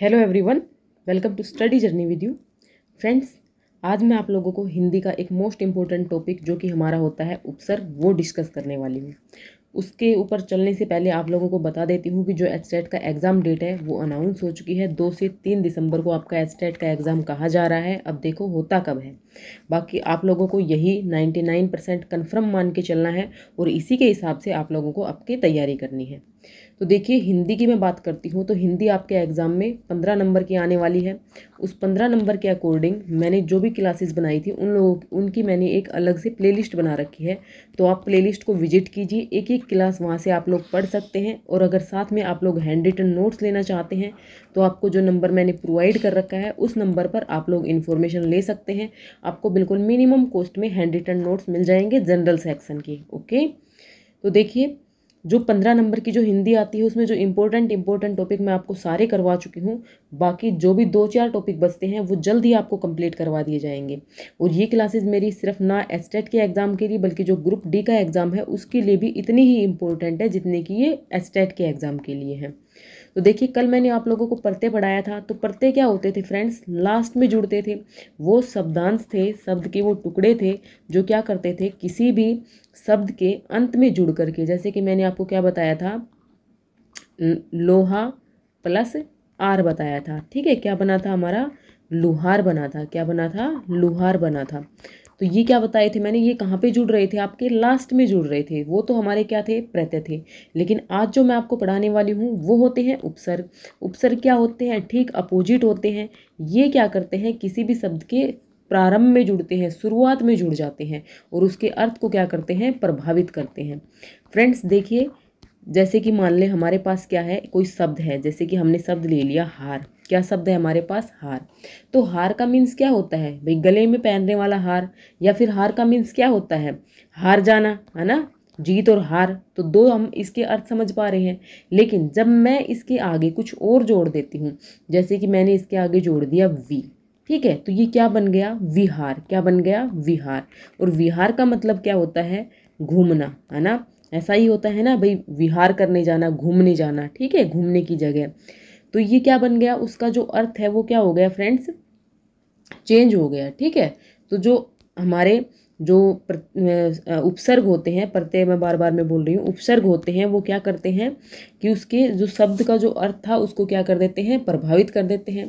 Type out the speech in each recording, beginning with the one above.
hello everyone welcome to study journey with you friends आज मैं आप लोगों को हिंदी का एक मोस्ट इम्पोर्टेंट टॉपिक जो कि हमारा होता है उपसर्ग वो डिस्कस करने वाली हूँ उसके ऊपर चलने से पहले आप लोगों को बता देती हूँ कि जो एचटेट e का एग्ज़ाम डेट है वो अनाउंस हो चुकी है दो से तीन दिसंबर को आपका एचटेट e का एग्ज़ाम कहा जा रहा है अब देखो होता कब है बाकी आप लोगों को यही नाइन्टी नाइन परसेंट कन्फर्म मान के चलना है और इसी के हिसाब से आप लोगों को आपकी तैयारी करनी है तो देखिए हिंदी की मैं बात करती हूँ तो हिंदी आपके एग्ज़ाम में पंद्रह नंबर की आने वाली है उस पंद्रह नंबर के अकॉर्डिंग मैंने जो भी क्लासेस बनाई थी उन लोगों उनकी मैंने एक अलग से प्लेलिस्ट बना रखी है तो आप प्लेलिस्ट को विजिट कीजिए एक एक क्लास वहाँ से आप लोग पढ़ सकते हैं और अगर साथ में आप लोग हैंड रिटन नोट्स लेना चाहते हैं तो आपको जो नंबर मैंने प्रोवाइड कर रखा है उस नंबर पर आप लोग इन्फॉर्मेशन ले सकते हैं आपको बिल्कुल मिनिमम कॉस्ट में हैंड रिटन नोट्स मिल जाएंगे जनरल सेक्शन के ओके तो देखिए जो पंद्रह नंबर की जो हिंदी आती है उसमें जो इम्पोर्टेंट इम्पोर्टेंट टॉपिक मैं आपको सारे करवा चुकी हूँ बाकी जो भी दो चार टॉपिक बचते हैं वो जल्द ही आपको कंप्लीट करवा दिए जाएंगे और ये क्लासेस मेरी सिर्फ ना एस्टेट e के एग्ज़ाम के लिए बल्कि जो ग्रुप डी का एग्ज़ाम है उसके लिए भी इतनी ही इम्पोर्टेंट है जितने की ये एस्टेट e के एग्ज़ाम के लिए हैं तो देखिए कल मैंने आप लोगों को परते पढ़ाया था तो परते क्या होते थे फ्रेंड्स लास्ट में जुड़ते थे वो शब्दांश थे शब्द के वो टुकड़े थे जो क्या करते थे किसी भी शब्द के अंत में जुड़ करके जैसे कि मैंने आपको क्या बताया था लोहा प्लस आर बताया था ठीक है क्या बना था हमारा लुहार बना था क्या बना था लुहार बना था तो ये क्या बताए थे मैंने ये कहाँ पे जुड़ रहे थे आपके लास्ट में जुड़ रहे थे वो तो हमारे क्या थे प्रत्यय थे लेकिन आज जो मैं आपको पढ़ाने वाली हूँ वो होते हैं उपसर्ग उपसर्ग क्या होते हैं ठीक अपोजिट होते हैं ये क्या करते हैं किसी भी शब्द के प्रारंभ में जुड़ते हैं शुरुआत में जुड़ जाते हैं और उसके अर्थ को क्या करते हैं प्रभावित करते हैं फ्रेंड्स देखिए जैसे कि मान लें हमारे पास क्या है कोई शब्द है जैसे कि हमने शब्द ले लिया हार क्या शब्द है हमारे पास हार तो हार का मीन्स क्या होता है भाई गले में पहनने वाला हार या फिर हार का मीन्स क्या होता है हार जाना है ना जीत और हार तो दो हम इसके अर्थ समझ पा रहे हैं लेकिन जब मैं इसके आगे कुछ और जोड़ देती हूँ जैसे कि मैंने इसके आगे जोड़ दिया वी ठीक है तो ये क्या बन गया विहार क्या बन गया विहार और विहार का मतलब क्या होता है घूमना है ना ऐसा ही होता है ना भाई विहार करने जाना घूमने जाना ठीक है घूमने की जगह तो ये क्या बन गया उसका जो अर्थ है वो क्या हो गया फ्रेंड्स चेंज हो गया ठीक है तो जो हमारे जो उपसर्ग होते हैं प्रत्यय मैं बार बार मैं बोल रही हूँ उपसर्ग होते हैं वो क्या करते हैं कि उसके जो शब्द का जो अर्थ था उसको क्या कर देते हैं प्रभावित कर देते हैं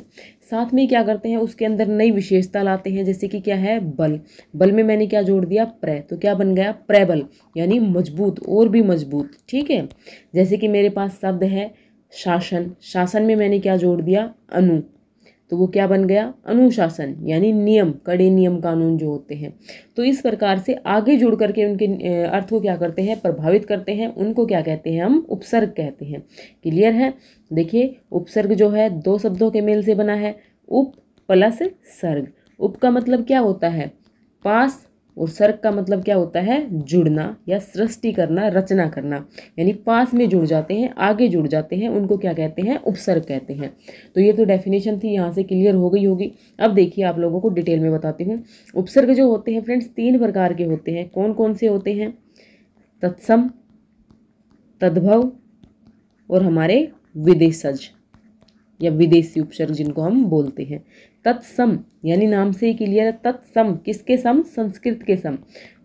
साथ में क्या करते हैं उसके अंदर नई विशेषता लाते हैं जैसे कि क्या है बल बल में मैंने क्या जोड़ दिया प्र तो क्या बन गया प्रबल यानी मजबूत और भी मजबूत ठीक है जैसे कि मेरे पास शब्द है शासन शासन में मैंने क्या जोड़ दिया अनु तो वो क्या बन गया अनुशासन यानी नियम कड़े नियम कानून जो होते हैं तो इस प्रकार से आगे जुड़ करके उनके अर्थ को क्या करते हैं प्रभावित करते हैं उनको क्या कहते हैं हम उपसर्ग कहते हैं क्लियर है देखिए उपसर्ग जो है दो शब्दों के मेल से बना है उप प्लस सर्ग उप का मतलब क्या होता है पास और सर्ग का मतलब क्या होता है जुड़ना या सृष्टि करना रचना करना यानी पास में जुड़ जाते हैं आगे जुड़ जाते हैं उनको क्या कहते हैं उपसर्ग कहते हैं तो ये तो डेफिनेशन थी यहाँ से क्लियर हो गई होगी अब देखिए आप लोगों को डिटेल में बताती हूँ उपसर्ग जो होते हैं फ्रेंड्स तीन प्रकार के होते हैं कौन कौन से होते हैं तत्सम तद्भव और हमारे विदेशज या विदेशी उपसर्ग जिनको हम बोलते हैं तत्सम यानी नाम से ही क्लियर है तत्सम किसके सम संस्कृत के सम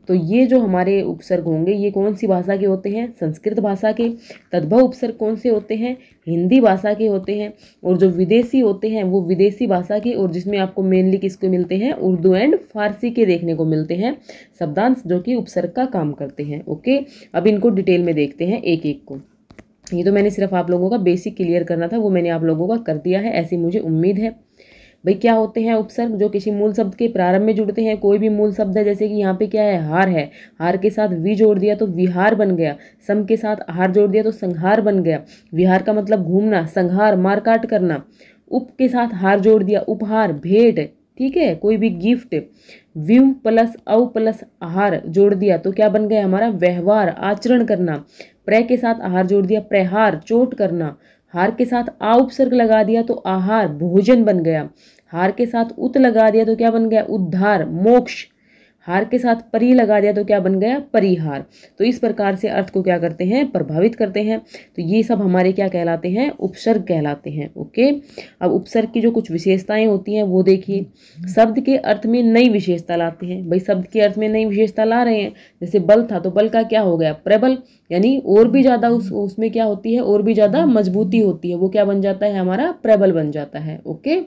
तो ये जो हमारे उपसर्ग होंगे ये कौन सी भाषा के होते हैं संस्कृत भाषा के तद्भव उपसर्ग कौन से होते हैं हिंदी भाषा के होते हैं और जो विदेशी होते हैं वो विदेशी भाषा के और जिसमें आपको मेनली किसको मिलते हैं उर्दू एंड फारसी के देखने को मिलते हैं शब्दांश जो कि उपसर्ग का काम करते हैं ओके अब इनको डिटेल में देखते हैं एक एक को ये तो मैंने सिर्फ आप लोगों का बेसिक क्लियर करना था वो मैंने आप लोगों का कर दिया है ऐसी मुझे उम्मीद है भाई क्या होते हैं उपसर्ग जो किसी मूल शब्द के प्रारंभ में जुड़ते हैं कोई भी मूल शब्द है जैसे कि यहाँ पे क्या है हार है हार के साथ वी जोड़ दिया तो विहार बन गया सम के साथ हार जोड़ दिया तो संहार बन गया विहार का मतलब घूमना संहार मारकाट करना उप के साथ हार जोड़ दिया उपहार भेंट ठीक है कोई भी गिफ्ट व्यू प्लस अव प्लस आहार जोड़ दिया तो क्या बन गया हमारा व्यवहार आचरण करना प्र के साथ आहार जोड़ दिया प्रहार चोट करना हार के साथ आ उपसर्ग लगा दिया तो आहार भोजन बन गया हार के साथ उत लगा दिया तो क्या बन गया उद्धार मोक्ष हार के साथ परी लगा दिया तो क्या बन गया परिहार तो इस प्रकार से अर्थ को क्या करते हैं प्रभावित करते हैं तो ये सब हमारे क्या कहलाते हैं उपसर्ग कहलाते हैं ओके अब उपसर्ग की जो कुछ विशेषताएं होती हैं वो देखिए शब्द के अर्थ में नई विशेषता लाते हैं भाई शब्द के अर्थ में नई विशेषता ला रहे हैं जैसे बल था तो बल का क्या हो गया प्रबल यानी और भी ज़्यादा उस उसमें क्या होती है और भी ज़्यादा मजबूती होती है वो क्या बन जाता है हमारा प्रबल बन जाता है ओके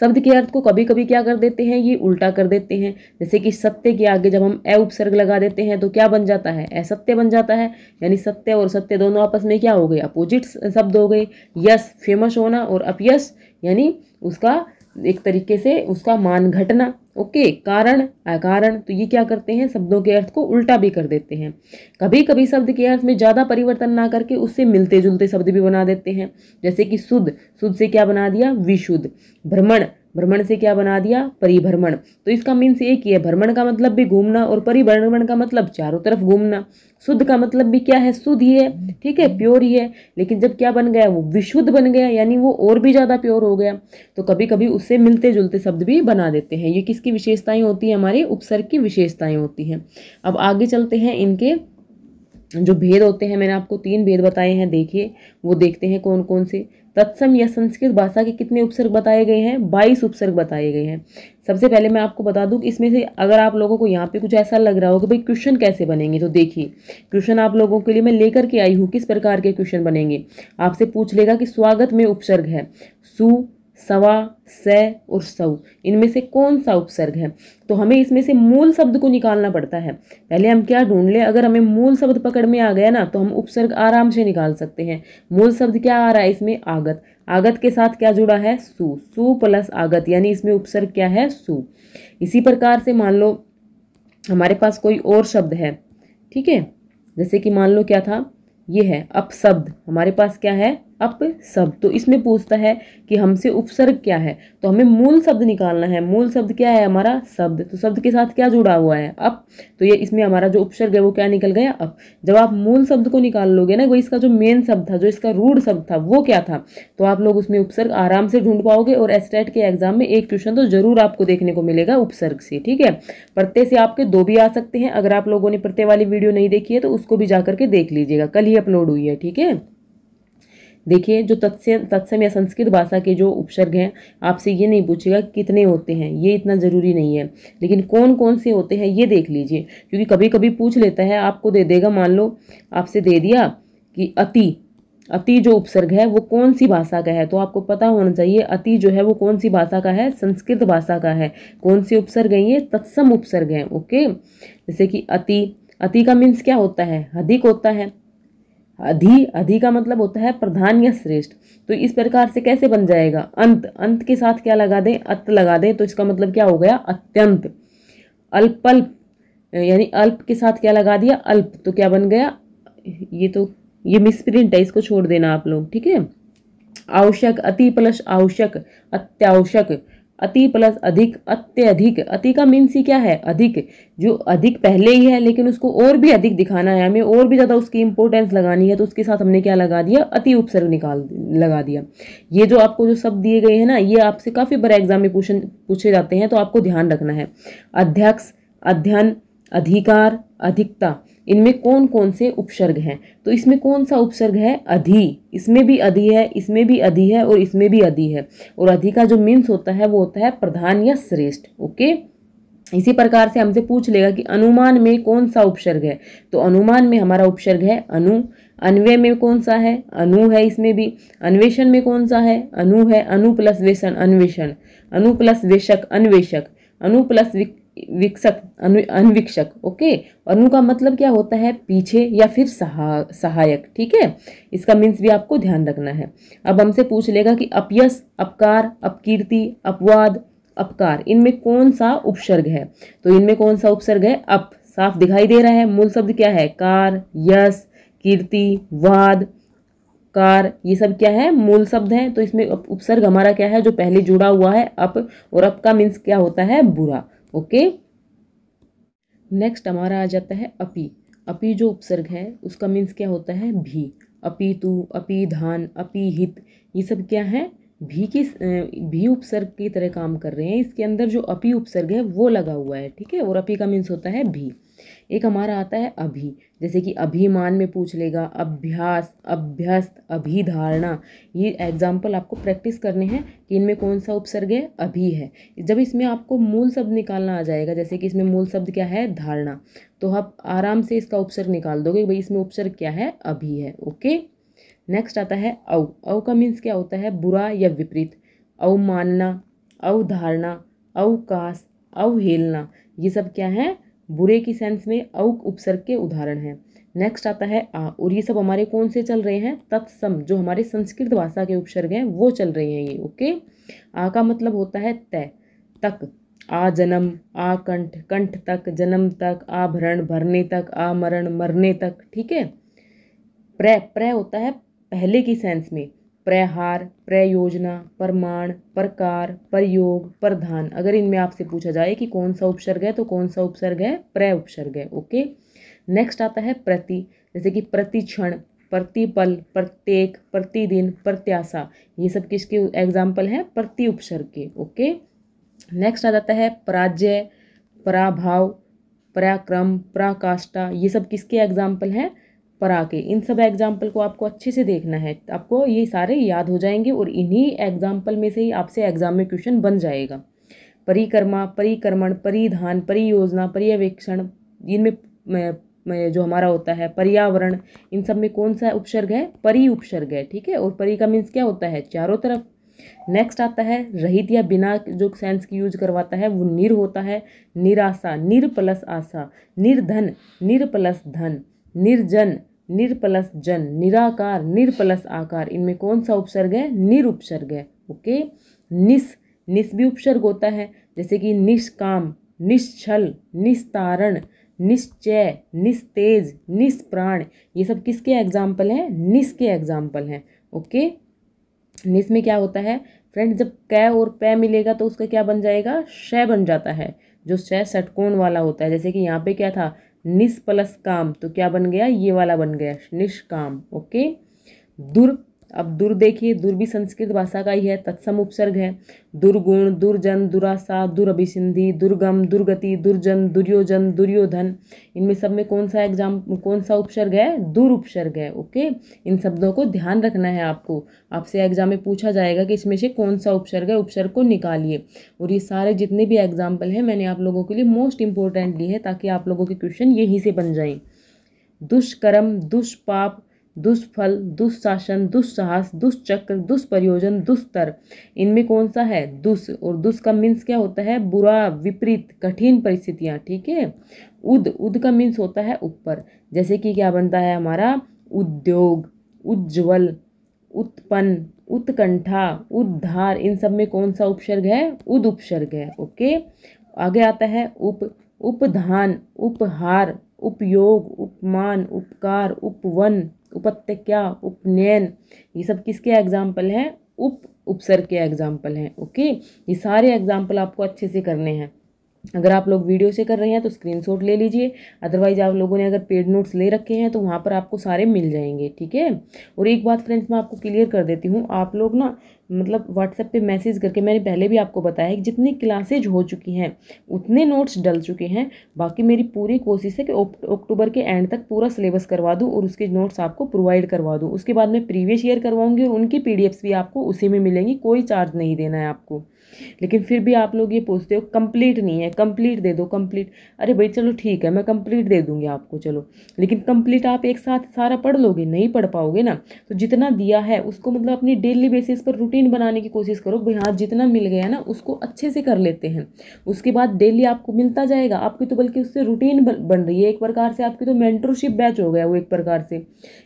शब्द के अर्थ को कभी कभी क्या कर देते हैं ये उल्टा कर देते हैं जैसे कि सत्य के आगे जब हम ए उपसर्ग लगा देते हैं तो क्या बन जाता है असत्य बन जाता है यानी सत्य और सत्य दोनों आपस में क्या हो गए अपोजिट शब्द हो गए यस फेमस होना और अपयस यानी उसका एक तरीके से उसका मान घटना ओके कारण अकारण तो ये क्या करते हैं शब्दों के अर्थ को उल्टा भी कर देते हैं कभी कभी शब्द के अर्थ में ज़्यादा परिवर्तन ना करके उससे मिलते जुलते शब्द भी बना देते हैं जैसे कि शुद्ध शुद्ध से क्या बना दिया विशुद्ध भ्रमण भ्रमण से क्या बना दिया परिभ्रमण तो इसका मीन्स एक ही है भ्रमण का मतलब भी घूमना और परिभ्रमण का मतलब चारों तरफ घूमना शुद्ध का मतलब भी क्या है शुद्ध ही है ठीक है प्योर ही है लेकिन जब क्या बन गया वो विशुद्ध बन गया यानी वो और भी ज़्यादा प्योर हो गया तो कभी कभी उससे मिलते जुलते शब्द भी बना देते हैं ये किसकी विशेषताएँ होती हैं हमारे उपसर्ग की विशेषताएँ होती हैं अब आगे चलते हैं इनके जो भेद होते हैं मैंने आपको तीन भेद बताए हैं देखिए वो देखते हैं कौन कौन से तत्सम या संस्कृत भाषा के कितने उपसर्ग बताए गए हैं बाईस उपसर्ग बताए गए हैं सबसे पहले मैं आपको बता दूं कि इसमें से अगर आप लोगों को यहाँ पे कुछ ऐसा लग रहा हो कि भाई क्वेश्चन कैसे बनेंगे तो देखिए क्वेश्चन आप लोगों के लिए मैं लेकर के आई हूँ किस प्रकार के क्वेश्चन बनेंगे आपसे पूछ लेगा कि स्वागत में उपसर्ग है सु सवा स और सऊ इनमें से कौन सा उपसर्ग है तो हमें इसमें से मूल शब्द को निकालना पड़ता है पहले हम क्या ढूंढ लें अगर हमें मूल शब्द पकड़ में आ गया ना तो हम उपसर्ग आराम से निकाल सकते हैं मूल शब्द क्या आ रहा है इसमें आगत आगत के साथ क्या जुड़ा है सु सु प्लस आगत यानी इसमें उपसर्ग क्या है सु इसी प्रकार से मान लो हमारे पास कोई और शब्द है ठीक है जैसे कि मान लो क्या था ये है अपशब्द हमारे पास क्या है अप शब्द तो इसमें पूछता है कि हमसे उपसर्ग क्या है तो हमें मूल शब्द निकालना है मूल शब्द क्या है हमारा शब्द तो शब्द के साथ क्या जुड़ा हुआ है अप तो ये इसमें हमारा जो उपसर्ग है वो क्या निकल गया अप जब आप मूल शब्द को निकाल लोगे ना वो इसका जो मेन शब्द था जो इसका रूढ़ शब्द था वो क्या था तो आप लोग उसमें उपसर्ग आराम से ढूंढ पाओगे और एसटेट e के एग्जाम में एक क्वेश्चन तो जरूर आपको देखने को मिलेगा उपसर्ग से ठीक है प्रत्यय से आपके दो भी आ सकते हैं अगर आप लोगों ने प्रत्यय वाली वीडियो नहीं देखी है तो उसको भी जा करके देख लीजिएगा कल ही अपलोड हुई है ठीक है देखिए जो तत्स्य तत्सम या संस्कृत भाषा के जो उपसर्ग हैं आपसे ये नहीं पूछेगा कितने होते हैं ये इतना ज़रूरी नहीं है लेकिन कौन कौन से होते हैं ये देख लीजिए क्योंकि कभी कभी पूछ लेता है आपको दे देगा मान लो आपसे दे दिया कि अति अति जो उपसर्ग है वो कौन सी भाषा का है तो आपको पता होना चाहिए अति जो है वो कौन सी भाषा का है संस्कृत भाषा का है कौन से उपसर्ग है ये तत्सम उपसर्ग हैं ओके जैसे कि अति अति का मीन्स क्या होता है अधिक होता है अधि अधि का मतलब होता है प्रधान या श्रेष्ठ तो इस प्रकार से कैसे बन जाएगा अंत अंत के साथ क्या लगा दें अत लगा दें तो इसका मतलब क्या हो गया अत्यंत अल्प यानी अल्प के साथ क्या लगा दिया अल्प तो क्या बन गया ये तो ये मिसप्रिंट है इसको छोड़ देना आप लोग ठीक है आवश्यक अति प्लस आवश्यक अत्यावश्यक अति प्लस अधिक अत्यधिक अति का मीन्स ही क्या है अधिक जो अधिक पहले ही है लेकिन उसको और भी अधिक दिखाना है हमें और भी ज़्यादा उसकी इंपॉर्टेंस लगानी है तो उसके साथ हमने क्या लगा दिया अति उपसर्ग निकाल लगा दिया ये जो आपको जो शब्द दिए गए हैं ना ये आपसे काफ़ी बड़ा एग्जाम में क्वेश्चन पूछे जाते हैं तो आपको ध्यान रखना है अध्यक्ष अध्ययन अधिकार अधिकता इनमें कौन कौन से उपसर्ग हैं तो इसमें कौन सा उपसर्ग है अधि इसमें भी अधि है इसमें भी अधि है और इसमें भी अधि है और अधि का जो मीन्स होता है वो होता है प्रधान या श्रेष्ठ ओके इसी प्रकार से हमसे पूछ लेगा कि अनुमान में कौन सा उपसर्ग है तो अनुमान में हमारा उपसर्ग है अनु अन्वय में कौन सा है अनु है इसमें भी अन्वेषण में कौन सा है अनु है अनु प्लस वेषण अन्वेषण अनु प्लस वेशक अन्वेषक अनु प्लस विकसक अनु अनविक्षक ओके अनु का मतलब क्या होता है पीछे या फिर सहा सहायक ठीक है इसका मीन्स भी आपको ध्यान रखना है अब हमसे पूछ लेगा कि अपयस अपकार अपकीर्ति अपवाद अपकार इनमें कौन सा उपसर्ग है तो इनमें कौन सा उपसर्ग है अप साफ दिखाई दे रहा है मूल शब्द क्या है कार यस कीर्ति वाद कार ये सब क्या है मूल शब्द है तो इसमें उपसर्ग हमारा क्या है जो पहले जुड़ा हुआ है अप और अप का मीन्स क्या होता है बुरा ओके नेक्स्ट हमारा आ जाता है अपी अपी जो उपसर्ग है उसका मीन्स क्या होता है भी अपी तू अपी धान अपी हित ये सब क्या है भी की भी उपसर्ग की तरह काम कर रहे हैं इसके अंदर जो अपी उपसर्ग है वो लगा हुआ है ठीक है और अपी का मीन्स होता है भी एक हमारा आता है अभी जैसे कि अभिमान में पूछ लेगा अभ्यास अभ्यस्त अभिधारणा ये एग्जाम्पल आपको प्रैक्टिस करने हैं कि इनमें कौन सा उपसर्ग है अभी है जब इसमें आपको मूल शब्द निकालना आ जाएगा जैसे कि इसमें मूल शब्द क्या है धारणा तो आप आराम से इसका उपसर्ग निकाल दोगे भाई इसमें उपसर्ग क्या है अभी है ओके नेक्स्ट आता है औ औ का मीन्स क्या होता है बुरा या विपरीत अवमानना अवधारणा अवकाश अवहेलना ये सब क्या है बुरे की सेंस में औक उपसर्ग के उदाहरण हैं नेक्स्ट आता है आ और ये सब हमारे कौन से चल रहे हैं तत्सम जो हमारे संस्कृत भाषा के उपसर्ग हैं वो चल रहे हैं ये ओके आ का मतलब होता है तय तक आ जन्म आ कंठ कंठ तक जन्म तक आभरण भरने तक आमरण मरने तक ठीक है प्र प्र होता है पहले की सेंस में प्रहार प्रयोजना प्रमाण प्रकार प्रयोग प्रधान अगर इनमें आपसे पूछा जाए कि कौन सा उपसर्ग है तो कौन सा उपसर्ग है प्र उपसर्ग है ओके नेक्स्ट आता है प्रति जैसे कि प्रतिक्षण प्रतिपल प्रत्येक प्रतिदिन प्रत्याशा ये सब किसके एग्जाम्पल हैं प्रति उपसर्ग के ओके नेक्स्ट आ जाता है पराजय पराभाव पराक्रम पराकाष्ठा ये सब किसके एग्जाम्पल हैं पर आके इन सब एग्जाम्पल को आपको अच्छे से देखना है आपको ये सारे याद हो जाएंगे और इन्हीं एग्जाम्पल में से ही आपसे एग्जाम में क्वेश्चन बन जाएगा परिक्रमा परिक्रमण परिधान परियोजना पर्यवेक्षण इनमें जो हमारा होता है पर्यावरण इन सब में कौन सा उपसर्ग है परी उपसर्ग है ठीक है और परी का मीन्स क्या होता है चारों तरफ नेक्स्ट आता है रहित या बिना जो सेंस की यूज करवाता है वो निर होता है निराशा निर प्लस आशा निर्धन निर प्लस धन निर्जन निरप्लस जन निराकार निरप्लस आकार इनमें कौन सा उपसर्ग है निर उपसर्ग है ओके निस निस भी उपसर्ग होता है जैसे कि निष्काम निश्छल निस्तारण निश्चय निस्तेज निष्प्राण ये सब किसके एग्जाम्पल हैं निस के एग्जाम्पल हैं ओके निस में क्या होता है फ्रेंड जब कै और पै मिलेगा तो उसका क्या बन जाएगा शय बन जाता है जो शय षटकोण वाला होता है जैसे कि यहाँ पे क्या था निष्पलस काम तो क्या बन गया ये वाला बन गया निष्काम ओके दुर् अब दुर देखिए दुर भी संस्कृत भाषा का ही है तत्सम उपसर्ग है दुर्गुण दुर्जन दुरासा दुरभिसिंधि दुर्गम दुर्गति दुर्जन दुर्योजन दुर्योधन इनमें सब में कौन सा एग्जाम कौन सा उपसर्ग है दुर उपसर्ग है ओके इन शब्दों को ध्यान रखना है आपको आपसे एग्जाम में पूछा जाएगा कि इसमें से कौन सा उपसर्ग है उपसर्ग को निकालिए और ये सारे जितने भी एग्जाम्पल हैं मैंने आप लोगों के लिए मोस्ट इंपॉर्टेंट लिए है ताकि आप लोगों के क्वेश्चन यहीं से बन जाए दुष्कर्म दुष्पाप दुष्फल दुस्शासन दुस्साहस दुष्चक्र दुष्प्रयोजन दुस्तर इनमें कौन सा है दुस और दुस का मीन्स क्या होता है बुरा विपरीत कठिन परिस्थितियाँ ठीक है उद उद का मीन्स होता है ऊपर जैसे कि क्या बनता है हमारा उद्योग उज्ज्वल उत्पन्न उत्कंठा उद्धार इन सब में कौन सा उपसर्ग है उद उपसर्ग है ओके आगे आता है उप उपधान उपहार उपयोग उपमान उपकार उपवन उपत्यका उपनयन ये सब किसके एग्जाम्पल हैं उप उपसर्ग के एग्जाम्पल हैं ओके ये सारे एग्जाम्पल आपको अच्छे से करने हैं अगर आप लोग वीडियो से कर रहे हैं तो स्क्रीनशॉट ले लीजिए अदरवाइज आप लोगों ने अगर पेड नोट्स ले रखे हैं तो वहाँ पर आपको सारे मिल जाएंगे ठीक है और एक बात फ्रेंड्स मैं आपको क्लियर कर देती हूँ आप लोग ना मतलब व्हाट्सएप पे मैसेज करके मैंने पहले भी आपको बताया कि जितनी क्लासेज हो चुकी हैं उतने नोट्स डल चुके हैं बाकी मेरी पूरी कोशिश है कि अक्टूबर के एंड तक पूरा सिलेबस करवा दूँ और उसके नोट्स आपको प्रोवाइड करवा दूँ उसके बाद मैं प्रीवियस ईयर करवाऊँगी और उनकी पी भी आपको उसी में मिलेंगी कोई चार्ज नहीं देना है आपको लेकिन फिर भी आप लोग ये पूछते हो कंप्लीट नहीं है कंप्लीट दे दो कंप्लीट अरे भाई चलो ठीक है मैं कंप्लीट दे दूंगी आपको चलो लेकिन कंप्लीट आप एक साथ सारा पढ़ लोगे नहीं पढ़ पाओगे ना तो जितना दिया है उसको मतलब अपनी डेली बेसिस पर रूटीन बनाने की कोशिश करो भाई हाँ जितना मिल गया ना उसको अच्छे से कर लेते हैं उसके बाद डेली आपको मिलता जाएगा आपकी तो बल्कि उससे रूटीन बन रही है एक प्रकार से आपकी तो मेंटरशिप बैच हो गया वो एक प्रकार से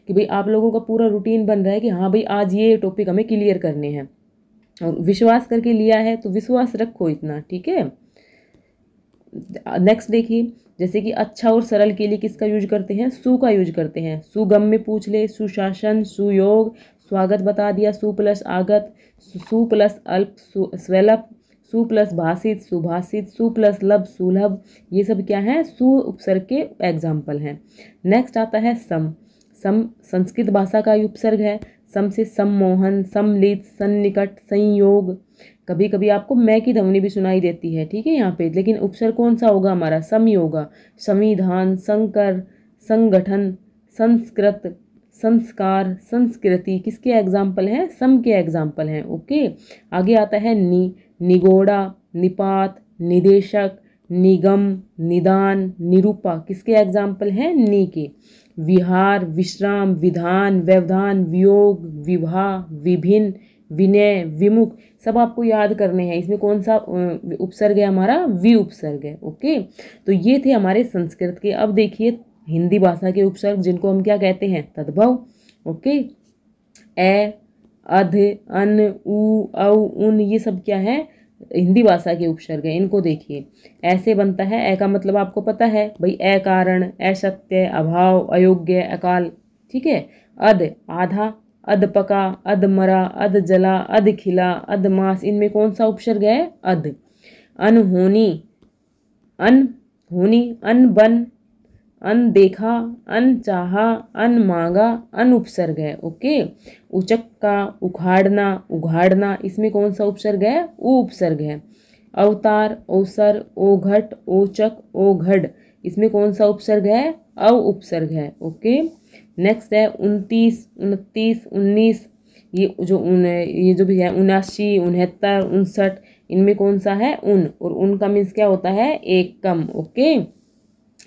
कि भाई आप लोगों का पूरा रूटीन बन रहा है कि हाँ भाई आज ये टॉपिक हमें क्लियर करने हैं विश्वास करके लिया है तो विश्वास रखो इतना ठीक है नेक्स्ट देखिए जैसे कि अच्छा और सरल के लिए किसका यूज करते हैं सु का यूज करते हैं सुगम में पूछ ले सुशासन सुयोग स्वागत बता दिया सु प्लस आगत सु प्लस अल्प स्वेलप सु प्लस भाषित सुभाषित सु प्लस लब सुलभ ये सब क्या है सु उपसर्ग के एग्जाम्पल हैं नेक्स्ट आता है सम सम संस्कृत भाषा का उपसर्ग है सम से सम्मोहन सम्मिलित सन्निकट संयोग कभी कभी आपको मैं की ध्वनि भी सुनाई देती है ठीक है यहाँ पे लेकिन उपसर कौन सा होगा हमारा समी संविधान संकर संगठन संस्कृत संस्कार संस्कृति किसके एग्जाम्पल हैं सम के एग्जाम्पल हैं ओके आगे आता है नि निगोड़ा निपात निदेशक निगम निदान निरूपा किसके एग्जाम्पल हैं नी के विहार विश्राम विधान व्यवधान वियोग विवाह विभिन्न विनय विमुख सब आपको याद करने हैं इसमें कौन सा उपसर्ग है हमारा वि उपसर्ग है ओके तो ये थे हमारे संस्कृत के अब देखिए हिंदी भाषा के उपसर्ग जिनको हम क्या कहते हैं तद्भव ओके ए अध अन ऊ उन ये सब क्या है हिंदी भाषा के उपसर्ग हैं इनको देखिए ऐसे बनता है ऐ का मतलब आपको पता है भाई ऐ कारण असत्य अभाव अयोग्य अकाल ठीक है अध आधा अध पका अध मरा अध जला अध खिला अध मास इनमें कौन सा उपसर्ग है अध अनहोनी अन होनी अन बन अनदेखा अनचाहा अनमांगा उपसर्ग है ओके उचक्का उखाड़ना उघाड़ना इसमें कौन सा उपसर्ग है ओ उपसर्ग है अवतार ओसर ओघट ओचक ओघड इसमें कौन सा उपसर्ग है अव उपसर्ग है ओके नेक्स्ट है उनतीस उनतीस उन्नीस ये जो उन ये जो भी है उनासी उनहत्तर उनसठ इनमें कौन सा है उन और उन का मीन्स क्या होता है एक कम ओके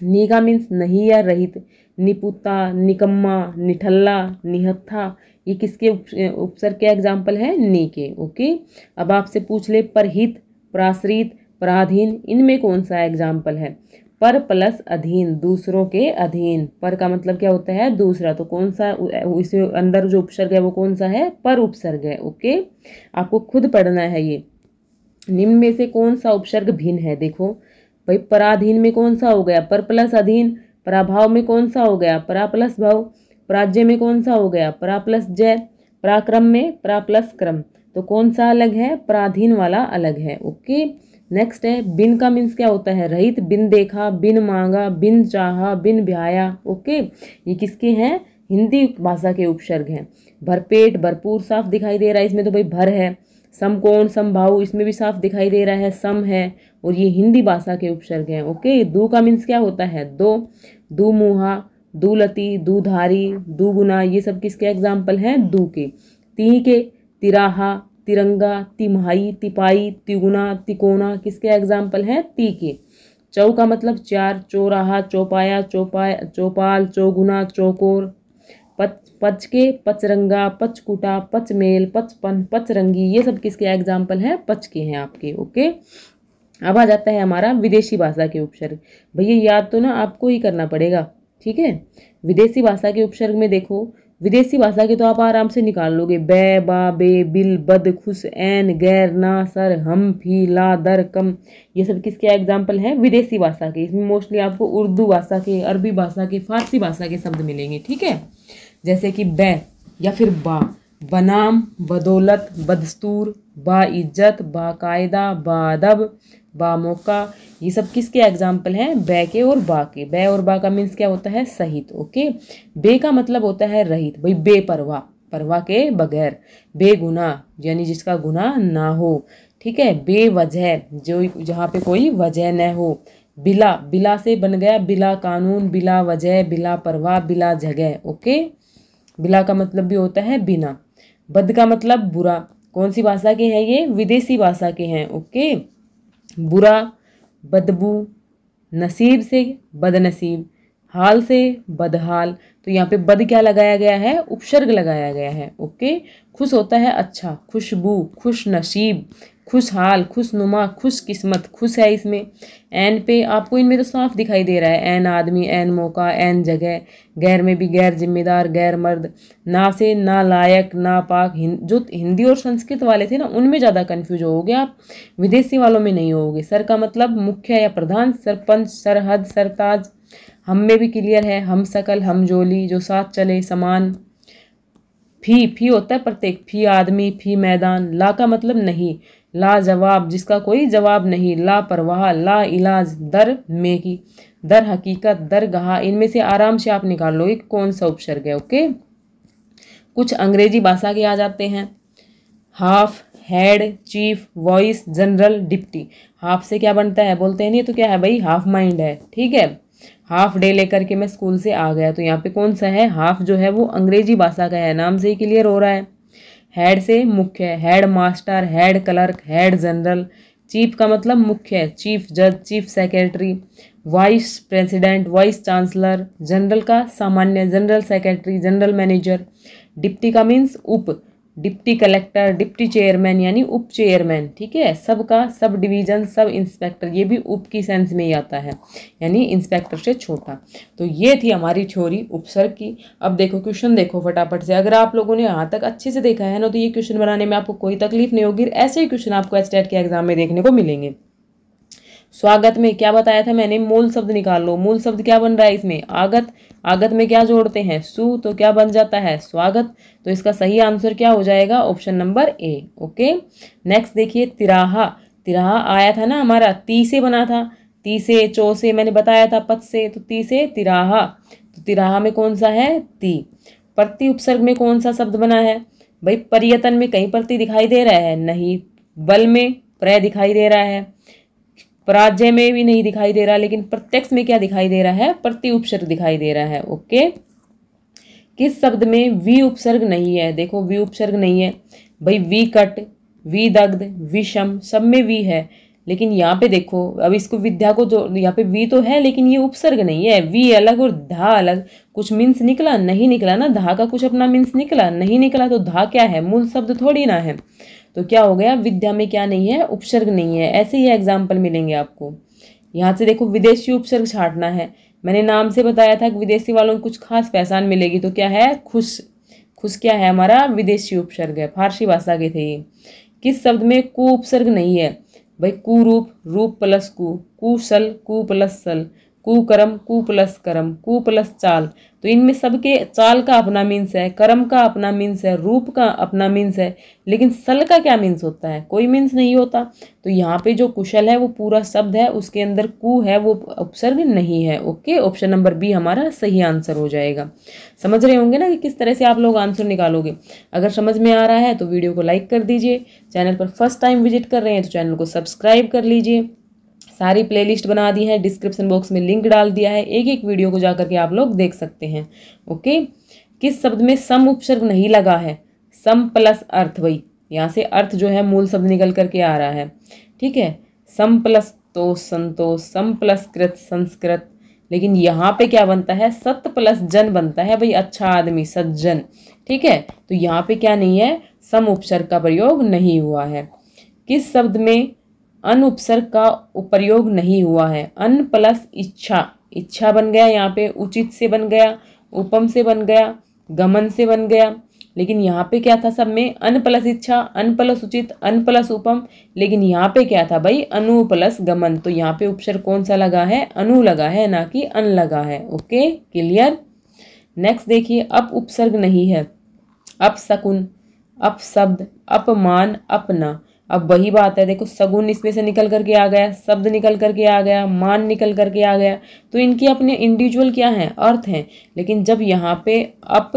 नीगा मीन्स नहीं या रहित निपुता निकम्मा निठल्ला निहत्था ये किसके उपसर्ग के एग्जाम्पल है नी के ओके अब आपसे पूछ ले परहित प्राश्रित पराधीन इनमें कौन सा एग्जाम्पल है पर प्लस अधीन दूसरों के अधीन पर का मतलब क्या होता है दूसरा तो कौन सा इस अंदर जो उपसर्ग है वो कौन सा है पर उपसर्ग है ओके आपको खुद पढ़ना है ये निम्न में से कौन सा उपसर्ग भिन्न है देखो भाई पराधीन में कौन सा हो गया पर प्लस अधीन पराभाव में कौन सा हो गया परा प्लस भाव पराज्य में कौन सा हो गया परा प्लस जय पराक्रम में परा प्लस क्रम तो कौन सा अलग है पराधीन वाला अलग है ओके नेक्स्ट है बिन का मीन्स क्या होता है रहित बिन देखा बिन मांगा बिन चाहा बिन ब्याया ओके ये किसके हैं हिंदी भाषा के उपसर्ग हैं भरपेट भरपूर साफ दिखाई दे रहा है इसमें तो भाई भर है सम सम भाव इसमें भी साफ दिखाई दे रहा है सम है और ये हिंदी भाषा के उपसर्ग हैं ओके दू का मीन्स क्या होता है दो दू मुहा धारी दूधारी गुना ये सब किसके एग्जाम्पल हैं दू के ती के तिराहा तिरंगा तिमाही तिपाई तिगुना तिकोना किसके एग्जाम्पल हैं ती के चौ का मतलब चार चौराहा चौपाया चौपाय चौपाल चौगुना चौकोर पत पचके पचरंगा पचकुटा पचमेल पचपन पचरंगी ये सब किसके एग्जाम्पल हैं पचके हैं आपके ओके अब आ जाता है हमारा विदेशी भाषा के उपसर्ग भैया याद तो ना आपको ही करना पड़ेगा ठीक है विदेशी भाषा के उपसर्ग में देखो विदेशी भाषा के तो आप आराम से निकाल लोगे बे बा बे बिल बद खुश एन गैर ना सर हम फी ला दर कम ये सब किसके एग्जाम्पल हैं विदेशी भाषा के इसमें मोस्टली आपको उर्दू भाषा के अरबी भाषा के फारसी भाषा के शब्द मिलेंगे ठीक है जैसे कि बै या फिर बा बनाम बदौलत बदस्तूर बाइज्जत बाकायदा बादब मौका ये सब किसके एग्जाम्पल हैं बै के और बा के बे और बा का मीन्स क्या होता है सहित ओके बे का मतलब होता है रहित भाई बेपरवाह परवाह के बगैर बेगुना यानी जिसका गुना ना हो ठीक है बेवजह जो जहाँ पे कोई वजह न हो बिला बिला से बन गया बिला कानून बिला वजह बिला परवाह बिला जगह ओके बिला का मतलब भी होता है बिना बद का मतलब बुरा कौन सी भाषा के हैं ये विदेशी भाषा के हैं ओके बुरा बदबू नसीब से बदनसीब हाल से बदहाल तो यहाँ पे बद क्या लगाया गया है उपसर्ग लगाया गया है ओके खुश होता है अच्छा खुशबू खुश नसीब खुशहाल खुशनुमा खुश किस्मत खुश है इसमें एन पे आपको इनमें तो साफ दिखाई दे रहा है एन आदमी एन मौका एन जगह गैर में भी गैर जिम्मेदार गैर मर्द ना से ना लायक ना पाक हिं, जो हिंदी और संस्कृत वाले थे ना उनमें ज़्यादा कन्फ्यूज होोगे आप विदेशी वालों में नहीं होगे सर का मतलब मुख्य या प्रधान सरपंच सरहद सरताज हम में भी क्लियर है हम सकल हम जोली जो साथ चले समान फी फी होता है प्रत्येक फी आदमी फी मैदान ला का मतलब नहीं लाजवाब जिसका कोई जवाब नहीं लापरवाह ला इलाज दर में की दर हकीकत दर गहा इनमें से आराम से आप निकाल लो एक कौन सा उपसर्ग है ओके कुछ अंग्रेजी भाषा के आ जाते हैं half head chief vice general deputy half से क्या बनता है बोलते हैं नहीं तो क्या है भाई हाफ माइंड है ठीक है हाफ डे लेकर के मैं स्कूल से आ गया तो यहाँ पे कौन सा है हाफ जो है वो अंग्रेजी भाषा का है नाम से ही क्लियर हो रहा है हेड से मुख्य head master head clerk head general chief का मतलब मुख्य चीफ जज chief secretary vice president vice chancellor general का सामान्य general secretary general manager deputy का मीन्स उप डिप्टी कलेक्टर डिप्टी चेयरमैन यानी उप चेयरमैन ठीक है सबका सब डिवीज़न सब, इंस्पेक्टर ये भी उप की सेंस में ही आता है यानी इंस्पेक्टर से छोटा तो ये थी हमारी छोरी उपसर की अब देखो क्वेश्चन देखो फटाफट से अगर आप लोगों ने यहाँ तक अच्छे से देखा है ना तो ये क्वेश्चन बनाने में आपको कोई तकलीफ नहीं होगी ऐसे ही क्वेश्चन आपको एसटेट के एग्जाम में देखने को मिलेंगे स्वागत में क्या बताया था मैंने मूल शब्द निकाल लो मूल शब्द क्या बन रहा है इसमें आगत आगत में क्या जोड़ते हैं सु तो क्या बन जाता है स्वागत तो इसका सही आंसर क्या हो जाएगा option number A okay next देखिए तिराहा तिराहा आया था ना हमारा ती से बना था ती से चो से मैंने बताया था पत से तो ती से तिराहा तो तिराहा में कौन सा है ती प्रति उपसर्ग में कौन सा शब्द बना है भाई पर्यटन में कहीं प्रति दिखाई दे रहा है नहीं बल में प्रय दिखाई दे रहा है पराजय में भी नहीं दिखाई दे रहा लेकिन प्रत्यक्ष में क्या दिखाई दे रहा है प्रति उपसर्ग दिखाई दे रहा है ओके किस शब्द में वी उपसर्ग नहीं है देखो वी उपसर्ग नहीं है भाई वी कट वी दग्ध विषम सब में वी है लेकिन यहाँ पे देखो अब इसको विद्या को जो यहाँ पे वी तो है लेकिन ये उपसर्ग नहीं है वी अलग और धा अलग कुछ मीन्स निकला नहीं निकला ना धा का कुछ अपना मीन्स निकला नहीं निकला तो धा क्या है मूल शब्द थोड़ी ना है तो क्या हो गया विद्या में क्या नहीं है उपसर्ग नहीं है ऐसे ही एग्जाम्पल मिलेंगे आपको यहाँ से देखो विदेशी उपसर्ग छाटना है मैंने नाम से बताया था कि विदेशी वालों को कुछ खास पहचान मिलेगी तो क्या है खुश खुश क्या है हमारा विदेशी उपसर्ग है फारसी भाषा के थे ये किस शब्द में कु उपसर्ग नहीं है भाई कुरूप रूप प्लस कु कुशल कु प्लस सल कुकर्म कु प्लस कर्म कु प्लस चाल तो इनमें सबके चाल का अपना मीन्स है कर्म का अपना मीन्स है रूप का अपना मीन्स है लेकिन सल का क्या मीन्स होता है कोई मीन्स नहीं होता तो यहाँ पे जो कुशल है वो पूरा शब्द है उसके अंदर कु है वो उपसर्ग नहीं है ओके ऑप्शन नंबर बी हमारा सही आंसर हो जाएगा समझ रहे होंगे ना कि किस तरह से आप लोग आंसर निकालोगे अगर समझ में आ रहा है तो वीडियो को लाइक कर दीजिए चैनल पर फर्स्ट टाइम विजिट कर रहे हैं तो चैनल को सब्सक्राइब कर लीजिए सारी प्लेलिस्ट बना दी है डिस्क्रिप्शन बॉक्स में लिंक डाल दिया है एक एक वीडियो को जा करके आप लोग देख सकते हैं ओके किस शब्द में सम उपसर्ग नहीं लगा है सम प्लस अर्थ वही यहाँ से अर्थ जो है मूल शब्द निकल करके आ रहा है ठीक है सम प्लस तो संतोष सम प्लस कृत संस्कृत लेकिन यहाँ पे क्या बनता है सत प्लस जन बनता है भाई अच्छा आदमी सज्जन ठीक है तो यहाँ पे क्या नहीं है सम उपसर्ग का प्रयोग नहीं हुआ है किस शब्द में अन उपसर्ग का उपयोग नहीं हुआ है अन प्लस इच्छा इच्छा बन गया यहाँ पे उचित से बन गया उपम से बन गया गमन से बन गया लेकिन यहाँ पे क्या था सब में अन प्लस इच्छा अन प्लस उचित अन प्लस उपम लेकिन यहाँ पे क्या था भाई अनु प्लस गमन तो यहाँ पे उपसर्ग कौन सा लगा है अनु लगा है ना कि अन लगा है ओके क्लियर नेक्स्ट देखिए अप उपसर्ग नहीं है अप शकुन अप शब्द अपमान अपना अब वही बात है देखो सगुन इसमें से निकल करके आ गया शब्द निकल करके आ गया मान निकल करके आ गया तो इनके अपने इंडिविजुअल क्या हैं अर्थ हैं लेकिन जब यहाँ पे अप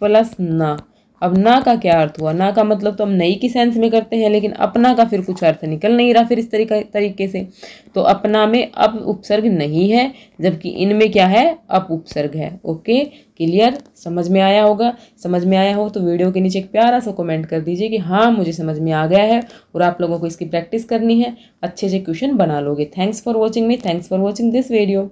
प्लस ना अब ना का क्या अर्थ हुआ ना का मतलब तो हम नई की सेंस में करते हैं लेकिन अपना का फिर कुछ अर्थ निकल नहीं रहा फिर इस तरीका तरीके से तो अपना में अब उपसर्ग नहीं है जबकि इनमें क्या है अप उपसर्ग है ओके क्लियर समझ में आया होगा समझ में आया हो तो वीडियो के नीचे एक प्यारा सा कमेंट कर दीजिए कि हाँ मुझे समझ में आ गया है और आप लोगों को इसकी प्रैक्टिस करनी है अच्छे से क्वेश्चन बना लोगे thanks for watching me thanks for watching this video